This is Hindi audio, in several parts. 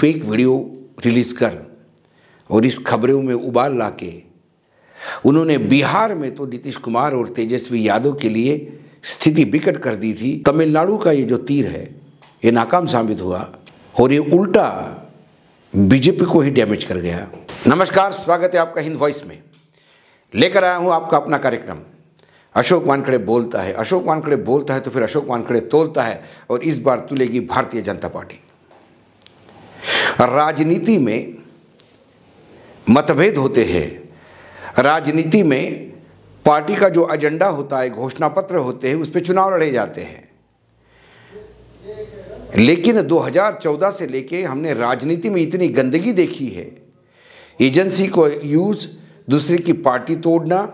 फेक वीडियो रिलीज़ कर और इस खबरों में उबाल ला के उन्होंने बिहार में तो नीतीश कुमार और तेजस्वी यादव के लिए स्थिति बिकट कर दी थी तमिलनाडु का ये जो तीर है ये नाकाम साबित हुआ और ये उल्टा बीजेपी को ही डैमेज कर गया नमस्कार स्वागत है आपका हिंद वॉइस में लेकर आया हूँ आपका अपना कार्यक्रम अशोक वानखड़े बोलता है अशोक वानखड़े बोलता है तो फिर अशोक वानखड़े तोलता है और इस बार तुलेगी भारतीय जनता पार्टी राजनीति में मतभेद होते हैं राजनीति में पार्टी का जो एजेंडा होता है घोषणा पत्र होते हैं उस पर चुनाव लड़े जाते हैं लेकिन 2014 से लेके हमने राजनीति में इतनी गंदगी देखी है एजेंसी को यूज़ दूसरे की पार्टी तोड़ना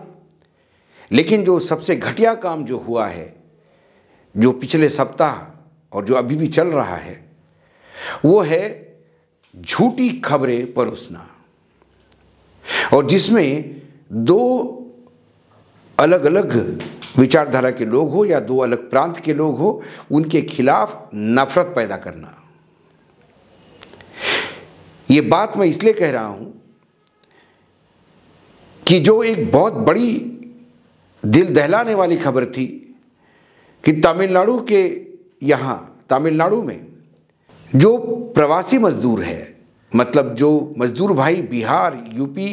लेकिन जो सबसे घटिया काम जो हुआ है जो पिछले सप्ताह और जो अभी भी चल रहा है वो है झूठी खबरें परोसना और जिसमें दो अलग अलग विचारधारा के लोग हो या दो अलग प्रांत के लोग हो उनके खिलाफ नफरत पैदा करना ये बात मैं इसलिए कह रहा हूं कि जो एक बहुत बड़ी दिल दहलाने वाली खबर थी कि तमिलनाडु के यहां तमिलनाडु में जो प्रवासी मजदूर है मतलब जो मजदूर भाई बिहार यूपी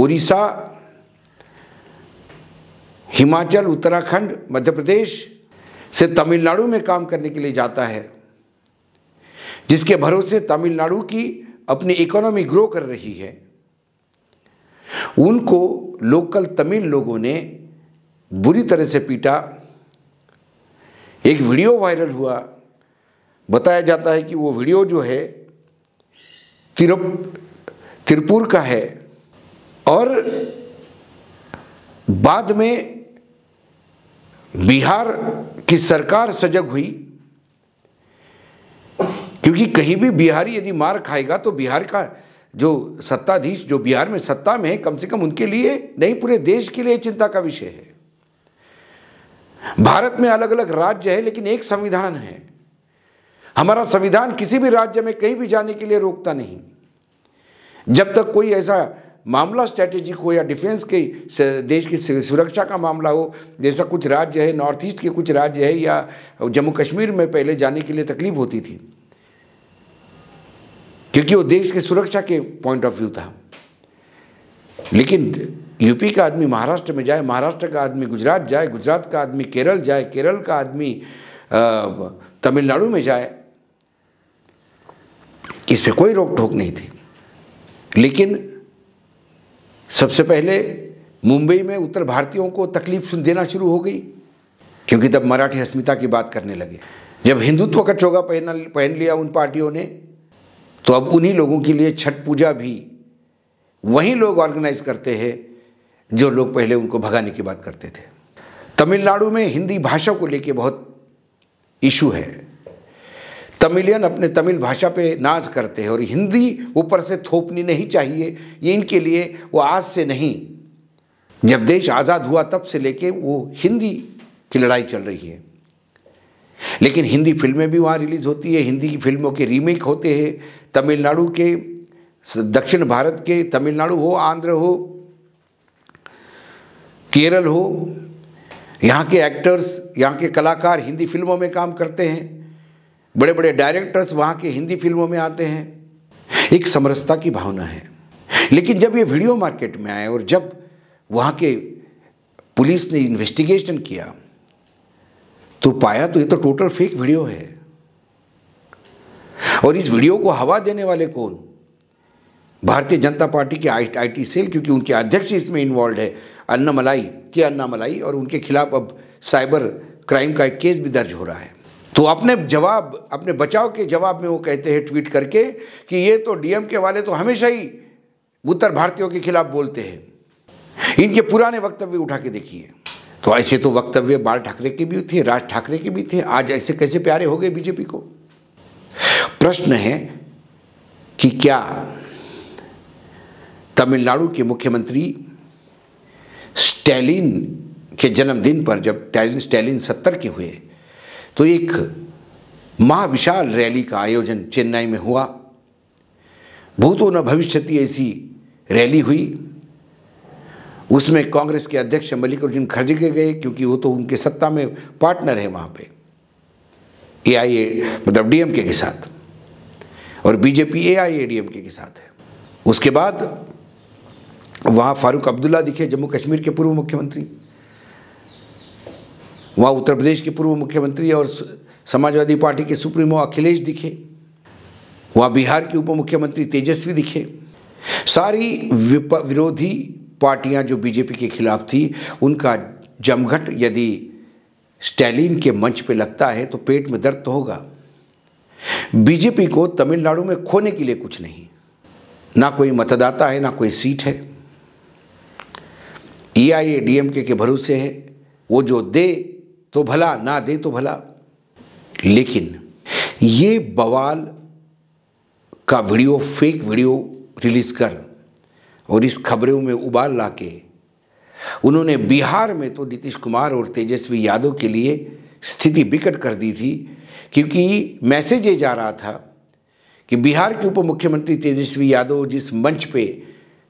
उड़ीसा हिमाचल उत्तराखंड मध्य प्रदेश से तमिलनाडु में काम करने के लिए जाता है जिसके भरोसे तमिलनाडु की अपनी इकोनॉमी ग्रो कर रही है उनको लोकल तमिल लोगों ने बुरी तरह से पीटा एक वीडियो वायरल हुआ बताया जाता है कि वो वीडियो जो है तिरप तिरपुर का है और बाद में बिहार की सरकार सजग हुई क्योंकि कहीं भी बिहारी यदि मार खाएगा तो बिहार का जो सत्ताधीश जो बिहार में सत्ता में है कम से कम उनके लिए नहीं पूरे देश के लिए चिंता का विषय है भारत में अलग अलग राज्य है लेकिन एक संविधान है हमारा संविधान किसी भी राज्य में कहीं भी जाने के लिए रोकता नहीं जब तक कोई ऐसा मामला स्ट्रैटेजिक हो या डिफेंस के देश की सुरक्षा का मामला हो जैसा कुछ राज्य है नॉर्थ ईस्ट के कुछ राज्य है या जम्मू कश्मीर में पहले जाने के लिए तकलीफ होती थी क्योंकि वो देश की सुरक्षा के पॉइंट ऑफ व्यू था लेकिन यूपी का आदमी महाराष्ट्र में जाए महाराष्ट्र का आदमी गुजरात जाए गुजरात का आदमी केरल जाए केरल का आदमी तमिलनाडु में जाए इस पर कोई रोक टोक नहीं थी लेकिन सबसे पहले मुंबई में उत्तर भारतीयों को तकलीफ सुन देना शुरू हो गई क्योंकि तब मराठी अस्मिता की बात करने लगे जब हिंदुत्व का चोगा पहना पहन लिया उन पार्टियों ने तो अब उन्हीं लोगों के लिए छठ पूजा भी वही लोग ऑर्गेनाइज करते हैं जो लोग पहले उनको भगाने की बात करते थे तमिलनाडु में हिंदी भाषा को लेके बहुत इशू है तमिलियन अपने तमिल भाषा पे नाज करते हैं और हिंदी ऊपर से थोपनी नहीं चाहिए ये इनके लिए वो आज से नहीं जब देश आज़ाद हुआ तब से लेके वो हिंदी की लड़ाई चल रही है लेकिन हिंदी फिल्में भी वहाँ रिलीज़ होती है हिंदी की फिल्मों के रीमेक होते हैं तमिलनाडु के दक्षिण भारत के तमिलनाडु हो आंध्र हो केरल हो यहाँ के एक्टर्स यहाँ के कलाकार हिंदी फिल्मों में काम करते हैं बड़े बड़े डायरेक्टर्स वहाँ के हिंदी फिल्मों में आते हैं एक समरसता की भावना है लेकिन जब ये वीडियो मार्केट में आए और जब वहाँ के पुलिस ने इन्वेस्टिगेशन किया तो पाया तो ये तो टोटल फेक वीडियो है और इस वीडियो को हवा देने वाले कौन भारतीय जनता पार्टी के आईटी सेल क्योंकि उनके अध्यक्ष इसमें इन्वॉल्व है अन्नामलाई के अन्नामलाई और उनके खिलाफ अब साइबर क्राइम का एक केस भी दर्ज हो रहा है तो अपने जवाब अपने बचाव के जवाब में वो कहते हैं ट्वीट करके कि ये तो डीएम के वाले तो हमेशा ही उत्तर भारतीयों के खिलाफ बोलते हैं इनके पुराने वक्तव्य उठा के देखिए तो ऐसे तो वक्तव्य बाल ठाकरे के भी थे राज ठाकरे के भी थे आज ऐसे कैसे प्यारे हो गए बीजेपी को प्रश्न है कि क्या तमिलनाडु के मुख्यमंत्री स्टैलिन के जन्मदिन पर जब स्टैलिन सत्तर के हुए तो एक महाविशाल रैली का आयोजन चेन्नई में हुआ भूतो न भविष्यति ऐसी रैली हुई उसमें कांग्रेस के अध्यक्ष मल्लिकार्जुन खड़गे गए क्योंकि वो तो उनके सत्ता में पार्टनर है वहां पे ए मतलब डीएमके के साथ और बीजेपी ए आई डीएमके के साथ है उसके बाद वहां फारूक अब्दुल्ला दिखे जम्मू कश्मीर के पूर्व मुख्यमंत्री वहाँ उत्तर प्रदेश के पूर्व मुख्यमंत्री और समाजवादी पार्टी के सुप्रीमो अखिलेश दिखे वहाँ बिहार के उप मुख्यमंत्री तेजस्वी दिखे सारी विरोधी पार्टियां जो बीजेपी के खिलाफ थी उनका जमघट यदि स्टैलिन के मंच पे लगता है तो पेट में दर्द तो होगा बीजेपी को तमिलनाडु में खोने के लिए कुछ नहीं ना कोई मतदाता है ना कोई सीट है ई आई ए डीएमके के भरोसे है वो जो दे तो भला ना दे तो भला लेकिन ये बवाल का वीडियो फेक वीडियो रिलीज कर और इस खबरों में उबाल ला के उन्होंने बिहार में तो नीतीश कुमार और तेजस्वी यादव के लिए स्थिति बिकट कर दी थी क्योंकि मैसेज ये जा रहा था कि बिहार के उप मुख्यमंत्री तेजस्वी यादव जिस मंच पे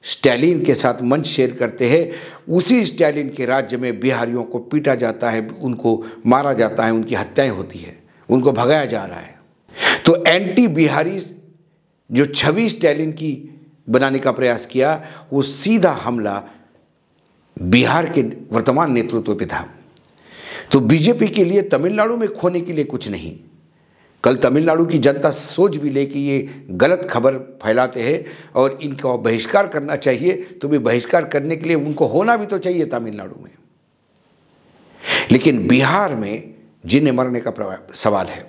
स्टैलिन के साथ मंच शेयर करते हैं उसी स्टैलिन के राज्य में बिहारियों को पीटा जाता है उनको मारा जाता है उनकी हत्याएं होती है उनको भगाया जा रहा है तो एंटी बिहारी जो छवि स्टैलिन की बनाने का प्रयास किया वो सीधा हमला बिहार के वर्तमान नेतृत्व पे था तो बीजेपी के लिए तमिलनाडु में खोने के लिए कुछ नहीं कल तमिलनाडु की जनता सोच भी ले कि ये गलत खबर फैलाते हैं और इनका बहिष्कार करना चाहिए तो भी बहिष्कार करने के लिए उनको होना भी तो चाहिए तमिलनाडु में लेकिन बिहार में जिन्हें मरने का सवाल है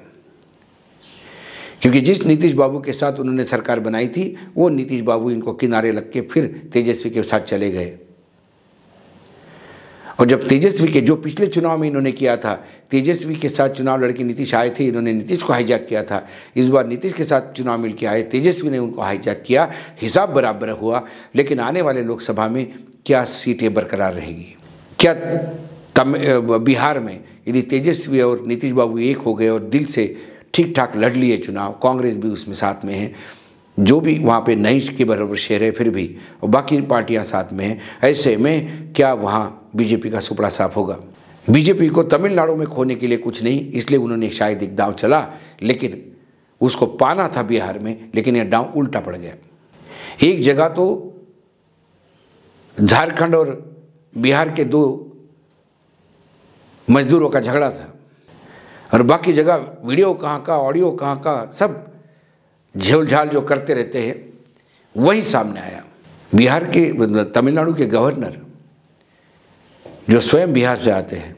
क्योंकि जिस नीतीश बाबू के साथ उन्होंने सरकार बनाई थी वो नीतीश बाबू इनको किनारे लग के फिर तेजस्वी के साथ चले गए और जब तेजस्वी के जो पिछले चुनाव में इन्होंने किया था तेजस्वी के साथ चुनाव लड़के नीतीश आए थे इन्होंने नीतीश को हाईजैक किया था इस बार नीतीश के साथ चुनाव मिलकर आए तेजस्वी ने उनको हाईजैक किया हिसाब बराबर हुआ लेकिन आने वाले लोकसभा में क्या सीटें बरकरार रहेगी क्या तम, बिहार में यदि तेजस्वी और नीतीश बाबू एक हो गए और दिल से ठीक ठाक लड़ लिए चुनाव कांग्रेस भी उसमें साथ में है जो भी वहाँ पे नई के बराबर शेर है फिर भी और बाकी पार्टियाँ साथ में हैं ऐसे में क्या वहाँ बीजेपी का सुपड़ा साफ होगा बीजेपी को तमिलनाडु में खोने के लिए कुछ नहीं इसलिए उन्होंने शायद एक दाव चला लेकिन उसको पाना था बिहार में लेकिन यह दाव उल्टा पड़ गया एक जगह तो झारखंड और बिहार के दो मजदूरों का झगड़ा था और बाकी जगह वीडियो कहाँ का ऑडियो कहाँ का सब झेलझाल जो करते रहते हैं वही सामने आया बिहार के मतलब तमिलनाडु के गवर्नर जो स्वयं बिहार से आते हैं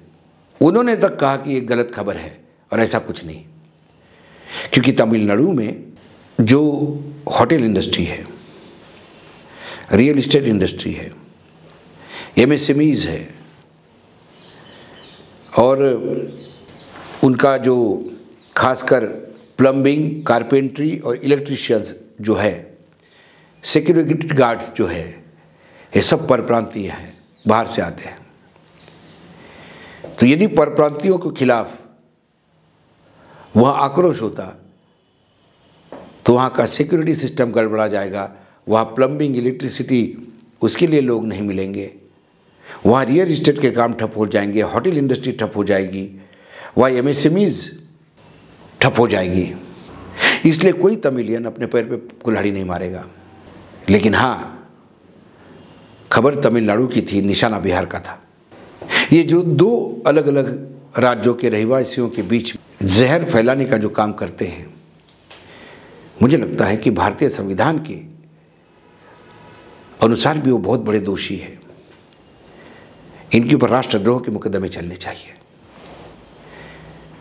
उन्होंने तक कहा कि ये गलत खबर है और ऐसा कुछ नहीं क्योंकि तमिलनाडु में जो होटल इंडस्ट्री है रियल इस्टेट इंडस्ट्री है एमएसएमईज है और उनका जो खासकर प्लम्बिंग कारपेंट्री और इलेक्ट्रिशियंस जो है सिक्योरिटी गार्ड्स जो है ये सब परप्रांतीय हैं बाहर से आते हैं तो यदि परप्रांतियों के खिलाफ वहां आक्रोश होता तो वहाँ का सिक्योरिटी सिस्टम गड़बड़ा जाएगा वहाँ प्लम्बिंग इलेक्ट्रिसिटी उसके लिए लोग नहीं मिलेंगे वहाँ रियल इस्टेट के काम ठप हो जाएंगे होटल इंडस्ट्री ठप हो जाएगी वहाँ एमएसएमईज ठप हो जाएगी इसलिए कोई तमिलियन अपने पैर पे कुल्हाड़ी नहीं मारेगा लेकिन हाँ खबर तमिलनाडु की थी निशाना बिहार का था ये जो दो अलग अलग राज्यों के रहवासियों के बीच जहर फैलाने का जो काम करते हैं मुझे लगता है कि भारतीय संविधान के अनुसार भी वो बहुत बड़े दोषी है इनके ऊपर राष्ट्रद्रोह के मुकदमे चलने चाहिए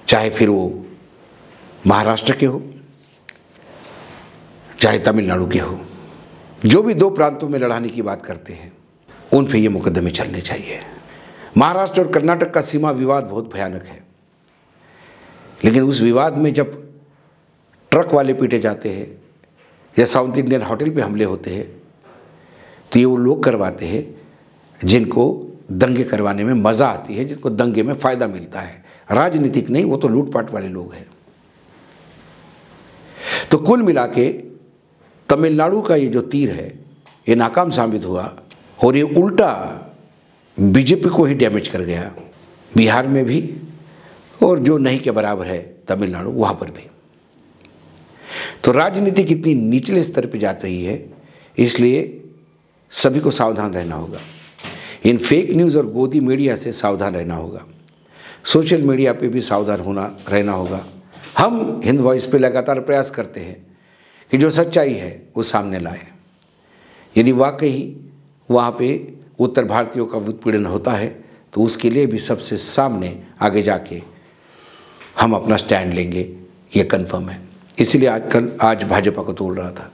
चाहे फिर वो महाराष्ट्र के हो चाहे तमिलनाडु के हो जो भी दो प्रांतों में लड़ाने की बात करते हैं उन पे ये मुकदमे चलने चाहिए महाराष्ट्र और कर्नाटक का सीमा विवाद बहुत भयानक है लेकिन उस विवाद में जब ट्रक वाले पीटे जाते हैं या साउथ इंडियन होटल पे हमले होते हैं तो ये वो लोग करवाते हैं जिनको दंगे करवाने में मज़ा आती है जिनको दंगे में फ़ायदा मिलता है राजनीतिक नहीं वो तो लूटपाट वाले लोग हैं तो कुल मिला के तमिलनाडु का ये जो तीर है ये नाकाम साबित हुआ और ये उल्टा बीजेपी को ही डैमेज कर गया बिहार में भी और जो नहीं के बराबर है तमिलनाडु वहाँ पर भी तो राजनीति कितनी निचले स्तर पर जा रही है इसलिए सभी को सावधान रहना होगा इन फेक न्यूज़ और गोदी मीडिया से सावधान रहना होगा सोशल मीडिया पे भी सावधान होना रहना होगा हम हिंद वॉइस पे लगातार प्रयास करते हैं कि जो सच्चाई है वो सामने लाए यदि वाकई वहाँ पे उत्तर भारतीयों का उत्पीड़न होता है तो उसके लिए भी सबसे सामने आगे जाके हम अपना स्टैंड लेंगे ये कन्फर्म है इसलिए आजकल आज भाजपा को तोड़ रहा था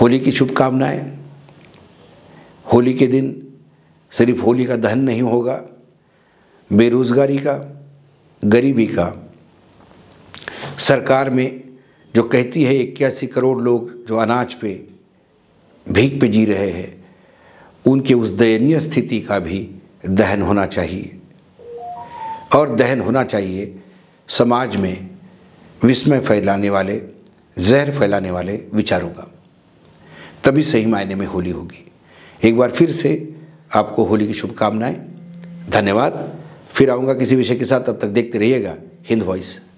होली की शुभकामनाएं होली के दिन सिर्फ होली का दहन नहीं होगा बेरोज़गारी का गरीबी का सरकार में जो कहती है इक्यासी करोड़ लोग जो अनाज पे भीख पे जी रहे हैं उनके उस दयनीय स्थिति का भी दहन होना चाहिए और दहन होना चाहिए समाज में विस्मय फैलाने वाले जहर फैलाने वाले विचारों का तभी सही मायने में होली होगी एक बार फिर से आपको होली की शुभकामनाएं धन्यवाद फिर आऊँगा किसी विषय के साथ तब तक देखते रहिएगा हिंद वॉइस